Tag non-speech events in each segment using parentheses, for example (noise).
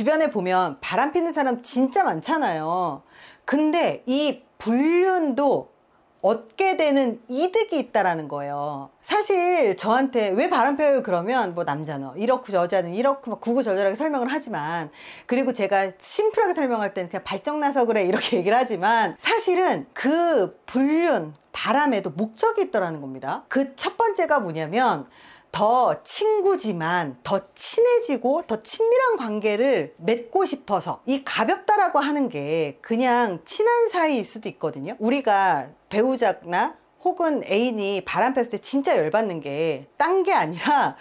주변에 보면 바람 피는 사람 진짜 많잖아요. 근데 이 불륜도 얻게 되는 이득이 있다라는 거예요. 사실 저한테 왜 바람 펴요 그러면 뭐 남자는 이렇고 여자는 이렇고 막 구구절절하게 설명을 하지만 그리고 제가 심플하게 설명할 때는 그냥 발정나서 그래 이렇게 (laughs) 얘기를 하지만 사실은 그 불륜 바람에도 목적이 있더라는 겁니다. 그 첫 번째가 뭐냐면 더 친구지만 더 친해지고 더 친밀한 관계를 맺고 싶어서 이 가볍다라고 하는 게 그냥 친한 사이일 수도 있거든요 우리가 배우자나 혹은 애인이 바람 폈을 때 진짜 열받는 게 딴 게 아니라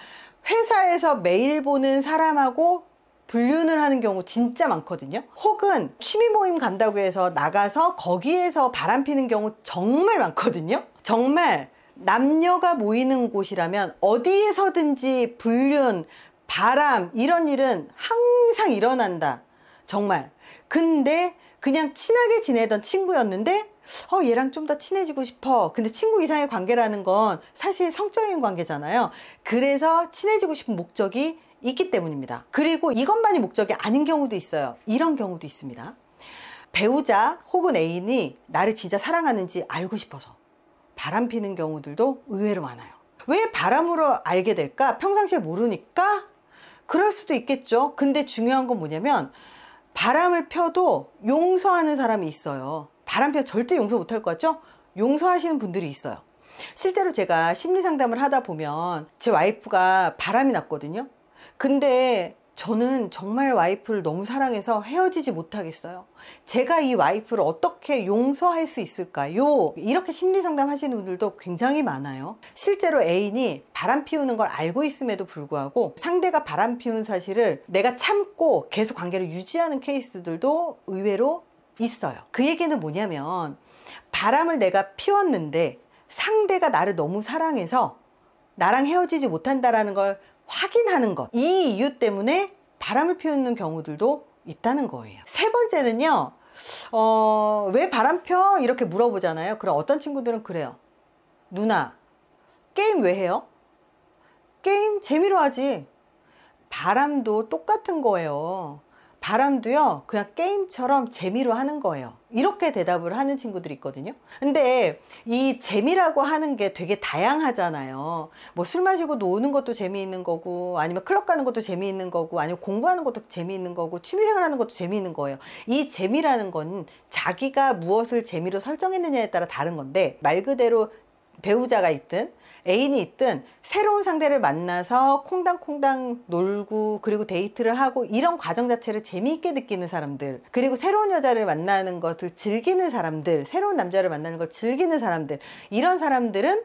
회사에서 매일 보는 사람하고 불륜을 하는 경우 진짜 많거든요 혹은 취미 모임 간다고 해서 나가서 거기에서 바람 피는 경우 정말 많거든요 정말 남녀가 모이는 곳이라면 어디에서든지 불륜, 바람 이런 일은 항상 일어난다. 정말. 근데 그냥 친하게 지내던 친구였는데 어 얘랑 좀 더 친해지고 싶어 근데 친구 이상의 관계라는 건 사실 성적인 관계잖아요 그래서 친해지고 싶은 목적이 있기 때문입니다 그리고 이것만이 목적이 아닌 경우도 있어요 이런 경우도 있습니다 배우자 혹은 애인이 나를 진짜 사랑하는지 알고 싶어서 바람 피는 경우들도 의외로 많아요. 왜 바람으로 알게 될까? 평상시에 모르니까? 그럴 수도 있겠죠. 근데 중요한 건 뭐냐면 바람을 펴도 용서하는 사람이 있어요. 바람 펴 절대 용서 못할 것 같죠? 용서하시는 분들이 있어요. 실제로 제가 심리 상담을 하다 보면 제 와이프가 바람이 났거든요. 근데 저는 정말 와이프를 너무 사랑해서 헤어지지 못하겠어요. 제가 이 와이프를 어떻게 용서할 수 있을까요? 이렇게 심리 상담 하시는 분들도 굉장히 많아요. 실제로 애인이 바람 피우는 걸 알고 있음에도 불구하고 상대가 바람 피운 사실을 내가 참고 계속 관계를 유지하는 케이스들도 의외로 있어요. 그 얘기는 뭐냐면 바람을 내가 피웠는데 상대가 나를 너무 사랑해서 나랑 헤어지지 못한다라는 걸 확인하는 것. 이 이유 때문에 바람을 피우는 경우들도 있다는 거예요. 세 번째는요, 어, 왜 바람 펴? 이렇게 물어보잖아요. 그럼 어떤 친구들은 그래요. 누나, 게임 왜 해요? 게임 재미로 하지. 바람도 똑같은 거예요. 바람도요, 그냥 게임처럼 재미로 하는 거예요. 이렇게 대답을 하는 친구들이 있거든요. 근데 이 재미라고 하는 게 되게 다양하잖아요. 뭐 술 마시고 노는 것도 재미있는 거고, 아니면 클럽 가는 것도 재미있는 거고, 아니면 공부하는 것도 재미있는 거고, 취미생활 하는 것도 재미있는 거예요. 이 재미라는 건 자기가 무엇을 재미로 설정했느냐에 따라 다른 건데, 말 그대로 배우자가 있든 애인이 있든 새로운 상대를 만나서 콩당콩당 놀고 그리고 데이트를 하고 이런 과정 자체를 재미있게 느끼는 사람들 그리고 새로운 여자를 만나는 것을 즐기는 사람들 새로운 남자를 만나는 걸 즐기는 사람들 이런 사람들은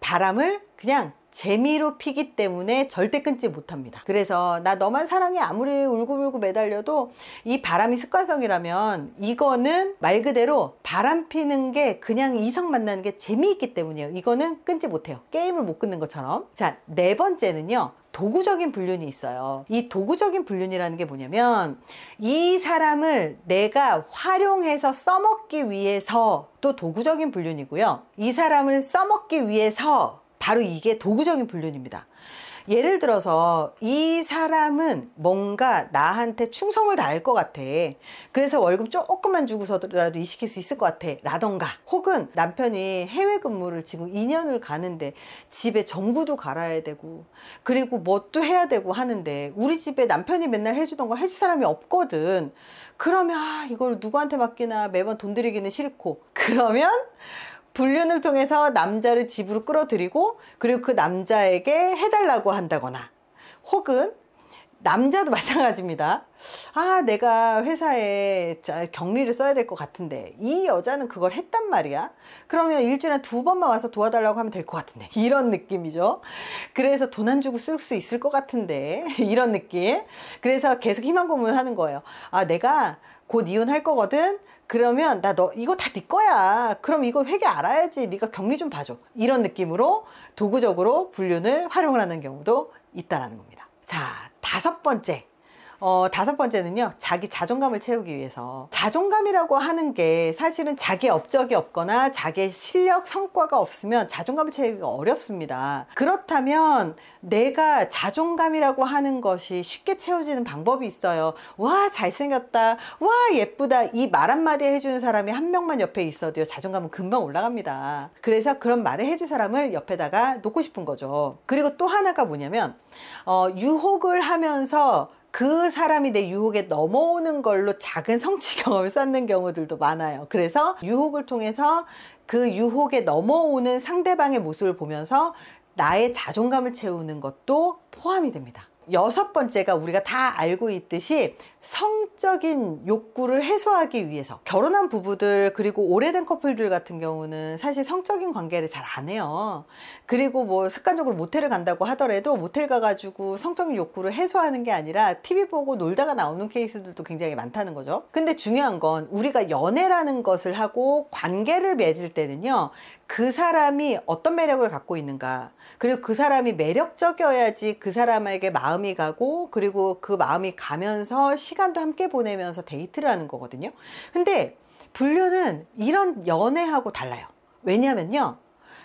바람을 그냥 재미로 피기 때문에 절대 끊지 못합니다 그래서 나 너만 사랑해 아무리 울고불고 매달려도 이 바람이 습관성이라면 이거는 말 그대로 바람 피는 게 그냥 이성 만나는 게 재미있기 때문이에요 이거는 끊지 못해요 게임을 못 끊는 것처럼 자 네 번째는요 도구적인 불륜이 있어요. 이 도구적인 불륜이라는 게 뭐냐면 이 사람을 내가 활용해서 써먹기 위해서 또 도구적인 불륜이고요. 이 사람을 써먹기 위해서 바로 이게 도구적인 불륜입니다. 예를 들어서 이 사람은 뭔가 나한테 충성을 다할 것 같아. 그래서 월급 조금만 주고서라도 이시킬수 있을 것 같아. 라던가. 혹은 남편이 해외 근무를 지금 2년을 가는데 집에 전부도 갈아야 되고 그리고 뭣도 해야 되고 하는데 우리 집에 남편이 맨날 해주던 걸 해줄 사람이 없거든. 그러면 아, 이걸 누구한테 맡기나 매번 돈 들이기는 싫고 그러면 불륜을 통해서 남자를 집으로 끌어들이고 그리고 그 남자에게 해달라고 한다거나 혹은 남자도 (laughs) 마찬가지입니다. 아, 내가 회사에 격리를 써야 될 것 같은데 이 여자는 그걸 했단 말이야. 그러면 일주일에 두 번만 와서 도와달라고 하면 될 것 같은데 (laughs) 이런 느낌이죠. 그래서 돈 안 주고 쓸 수 있을 것 같은데 (laughs) 이런 느낌. 그래서 계속 희망 고문을 하는 거예요. 아, 내가 곧 이혼할 거거든. 그러면 나 너 이거 다 네 거야. 그럼 이거 회계 알아야지. 네가 격리 좀 봐줘. 이런 느낌으로 도구적으로 불륜을 활용을 하는 경우도 있다는 겁니다. 자, 다섯 번째. 어, 다섯 번째는요. 자기 자존감을 채우기 위해서. 자존감이라고 하는 게 사실은 자기 업적이 없거나 자기 실력 성과가 없으면 자존감을 채우기가 어렵습니다. 그렇다면 내가 자존감이라고 하는 것이 쉽게 채워지는 방법이 있어요. 와 잘생겼다. 와 예쁘다. 이 말 한마디 해주는 사람이 한 명만 옆에 있어도요. 자존감은 금방 올라갑니다. 그래서 그런 말을 해줄 사람을 옆에다가 놓고 싶은 거죠. 그리고 또 하나가 뭐냐면 어, 유혹을 하면서 그 사람이 내 유혹에 넘어오는 걸로 작은 성취 경험을 쌓는 경우들도 많아요. 그래서 유혹을 통해서 그 유혹에 넘어오는 상대방의 모습을 보면서 나의 자존감을 채우는 것도 포함이 됩니다. 여섯 번째가 우리가 다 알고 있듯이 성적인 욕구를 해소하기 위해서 결혼한 부부들 그리고 오래된 커플들 같은 경우는 사실 성적인 관계를 잘 안 해요 그리고 뭐 습관적으로 모텔을 간다고 하더라도 모텔 가가지고 성적인 욕구를 해소하는 게 아니라 TV 보고 놀다가 나오는 케이스들도 굉장히 많다는 거죠 근데 중요한 건 우리가 연애라는 것을 하고 관계를 맺을 때는요 그 사람이 어떤 매력을 갖고 있는가 그리고 그 사람이 매력적이어야지 그 사람에게 마음이 가고 그리고 그 마음이 가면서 시간도 함께 보내면서 데이트를 하는 거거든요. 근데 불륜은 이런 연애하고 달라요. 왜냐면요.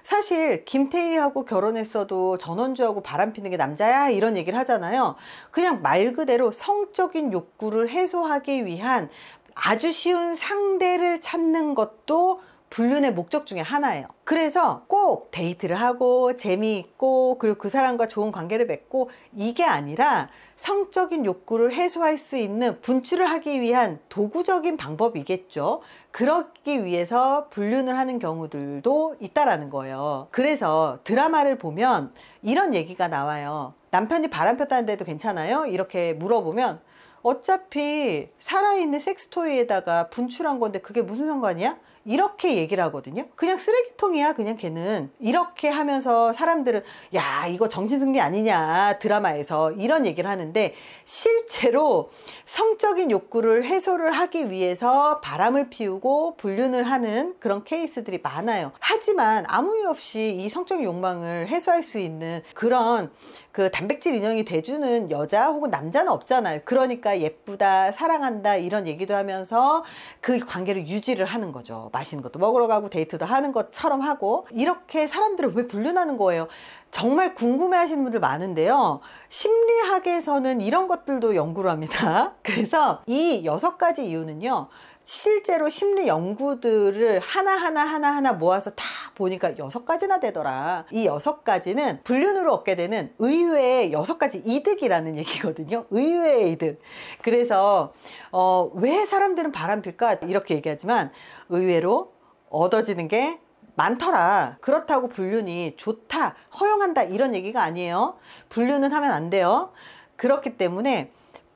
사실 김태희하고 결혼했어도 전원주하고 바람피는 게 남자야 이런 얘기를 하잖아요. 그냥 말 그대로 성적인 욕구를 해소하기 위한 아주 쉬운 상대를 찾는 것도 불륜의 목적 중에 하나예요. 그래서 꼭 데이트를 하고 재미있고 그리고 그 사람과 좋은 관계를 맺고 이게 아니라 성적인 욕구를 해소할 수 있는 분출을 하기 위한 도구적인 방법이겠죠. 그러기 위해서 불륜을 하는 경우들도 있다라는 거예요. 그래서 드라마를 보면 이런 얘기가 나와요. 남편이 바람 폈다는데도 괜찮아요? 이렇게 물어보면 어차피 살아있는 섹스토이에다가 분출한 건데 그게 무슨 상관이야? 이렇게 얘기를 하거든요. 그냥 쓰레기통이야, 그냥 걔는. 이렇게 하면서 사람들은, 야, 이거 정신승리 아니냐, 드라마에서. 이런 얘기를 하는데, 실제로 성적인 욕구를 해소를 하기 위해서 바람을 피우고 불륜을 하는 그런 케이스들이 많아요. 하지만 아무 이유 없이 이 성적인 욕망을 해소할 수 있는 그런 그 단백질 인형이 돼주는 여자 혹은 남자는 없잖아요. 그러니까 예쁘다, 사랑한다, 이런 얘기도 하면서 그 관계를 유지를 하는 거죠. 맛있는 것도 먹으러 가고 데이트도 하는 것처럼 하고 이렇게 사람들을 왜 분류하는 거예요? 정말 궁금해 하시는 분들 많은데요. 심리학에서는 이런 것들도 연구를 합니다. (laughs) 그래서 이 여섯 가지 이유는요. 실제로 심리 연구들을 하나하나 하나하나 모아서 다 보니까 여섯 가지나 되더라. 이 여섯 가지는 불륜으로 얻게 되는 의외의 여섯 가지 이득이라는 얘기거든요. 의외의 이득. 그래서 어, 왜 사람들은 바람필까? 이렇게 얘기하지만 의외로 얻어지는 게 많더라. 그렇다고 불륜이 좋다, 허용한다 이런 얘기가 아니에요. 불륜은 하면 안 돼요. 그렇기 때문에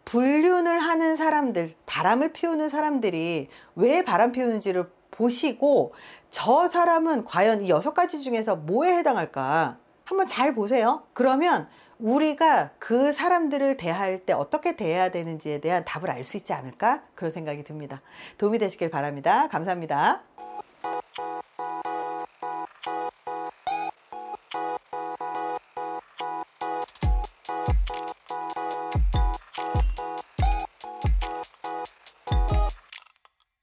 불륜을 하는 사람들, 바람을 피우는 사람들이 왜 바람 피우는지를 보시고 저 사람은 과연 이 여섯 가지 중에서 뭐에 해당할까 한번 잘 보세요. 그러면 우리가 그 사람들을 대할 때 어떻게 대해야 되는지에 대한 답을 알 수 있지 않을까 그런 생각이 듭니다. 도움이 되시길 바랍니다. 감사합니다.